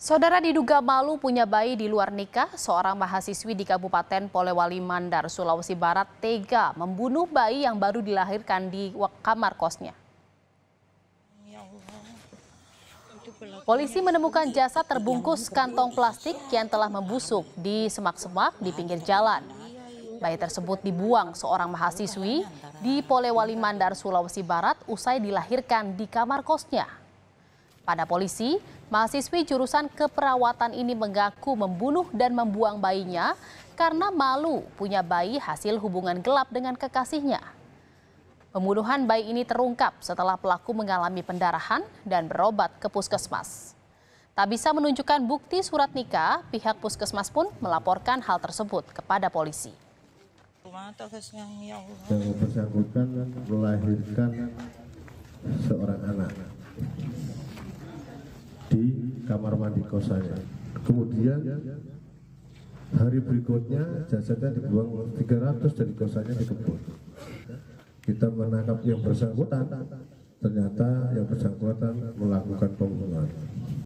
Saudara diduga malu punya bayi di luar nikah, seorang mahasiswi di Kabupaten Polewali Mandar, Sulawesi Barat tega membunuh bayi yang baru dilahirkan di kamar kosnya. Polisi menemukan jasad terbungkus kantong plastik yang telah membusuk di semak-semak di pinggir jalan. Bayi tersebut dibuang seorang mahasiswi di Polewali Mandar, Sulawesi Barat usai dilahirkan di kamar kosnya. Kepada polisi, mahasiswi jurusan keperawatan ini mengaku membunuh dan membuang bayinya karena malu punya bayi hasil hubungan gelap dengan kekasihnya. Pembunuhan bayi ini terungkap setelah pelaku mengalami pendarahan dan berobat ke puskesmas. Tak bisa menunjukkan bukti surat nikah, pihak puskesmas pun melaporkan hal tersebut kepada polisi. Yang bersangkutan melahirkan seorang anak kamar mandi kos saya. Kemudian hari berikutnya jasadnya dibuang 300 dari kosannya dikebut. Kita menangkap yang bersangkutan, ternyata yang bersangkutan melakukan pembunuhan.